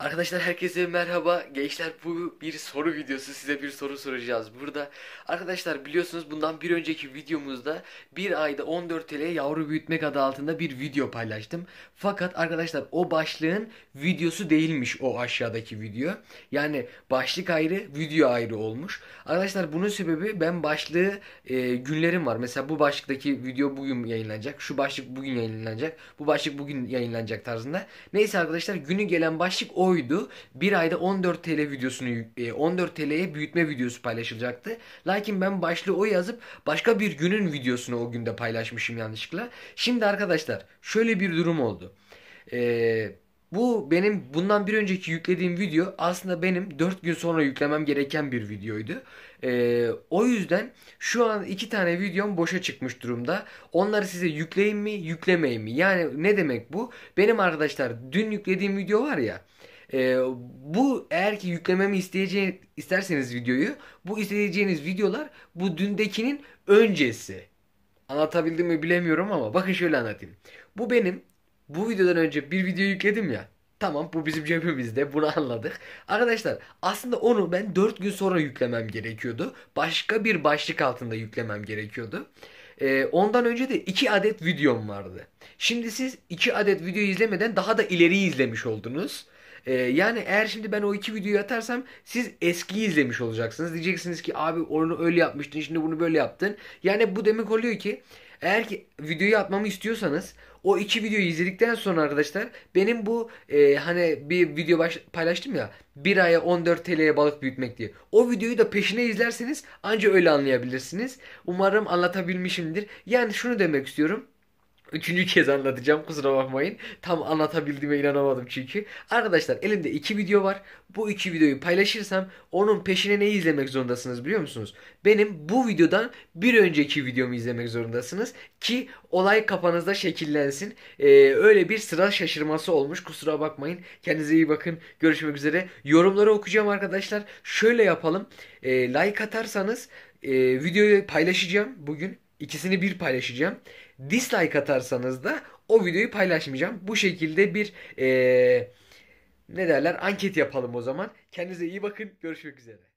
Arkadaşlar herkese merhaba. Gençler bu bir soru videosu. Size bir soru soracağız burada. Arkadaşlar biliyorsunuz bundan bir önceki videomuzda bir ayda 14 TL yavru büyütmek adı altında bir video paylaştım. Fakat arkadaşlar o başlığın videosu değilmiş o aşağıdaki video. Yani başlık ayrı, video ayrı olmuş. Arkadaşlar bunun sebebi ben başlığı e, günlerim var. Mesela bu başlıktaki video bugün yayınlanacak. Şu başlık bugün yayınlanacak. Bu başlık bugün yayınlanacak tarzında. Neyse arkadaşlar günü gelen başlık o oydu. Bir ayda 14 TL videosunu 14 e, TL'ye büyütme videosu paylaşılacaktı. Lakin ben başlığı o yazıp başka bir günün videosunu o günde paylaşmışım yanlışlıkla. Şimdi arkadaşlar şöyle bir durum oldu. Eee bu benim bundan bir önceki yüklediğim video aslında benim 4 gün sonra yüklemem gereken bir videoydu. Ee, o yüzden şu an 2 tane videom boşa çıkmış durumda. Onları size yükleyeyim mi yüklemeyeyim mi? Yani ne demek bu? Benim arkadaşlar dün yüklediğim video var ya. E, bu eğer ki yüklememi isteyeceğiniz isterseniz videoyu bu isteyeceğiniz videolar bu dündekinin öncesi. Anlatabildim mi bilemiyorum ama bakın şöyle anlatayım. Bu benim bu videodan önce bir video yükledim ya. Tamam bu bizim cebimizde bunu anladık. Arkadaşlar aslında onu ben 4 gün sonra yüklemem gerekiyordu. Başka bir başlık altında yüklemem gerekiyordu. Ee, ondan önce de 2 adet videom vardı. Şimdi siz 2 adet video izlemeden daha da ileri izlemiş oldunuz. E, yani eğer şimdi ben o iki videoyu atarsam siz eskiyi izlemiş olacaksınız. Diyeceksiniz ki abi onu öyle yapmıştın şimdi bunu böyle yaptın. Yani bu demek oluyor ki eğer ki videoyu atmamı istiyorsanız o iki videoyu izledikten sonra arkadaşlar benim bu e, hani bir video baş, paylaştım ya bir aya 14 TL'ye balık büyütmek diye. O videoyu da peşine izlerseniz anca öyle anlayabilirsiniz. Umarım anlatabilmişimdir. Yani şunu demek istiyorum. Üçüncü kez anlatacağım kusura bakmayın. Tam anlatabildiğime inanamadım çünkü. Arkadaşlar elimde iki video var. Bu iki videoyu paylaşırsam onun peşine ne izlemek zorundasınız biliyor musunuz? Benim bu videodan bir önceki videomu izlemek zorundasınız. Ki olay kafanızda şekillensin. Ee, öyle bir sıra şaşırması olmuş kusura bakmayın. Kendinize iyi bakın. Görüşmek üzere. Yorumları okuyacağım arkadaşlar. Şöyle yapalım. Ee, like atarsanız e, videoyu paylaşacağım bugün. İkisini bir paylaşacağım. Dislike atarsanız da o videoyu paylaşmayacağım. Bu şekilde bir ee, ne derler anket yapalım o zaman. Kendinize iyi bakın. Görüşmek üzere.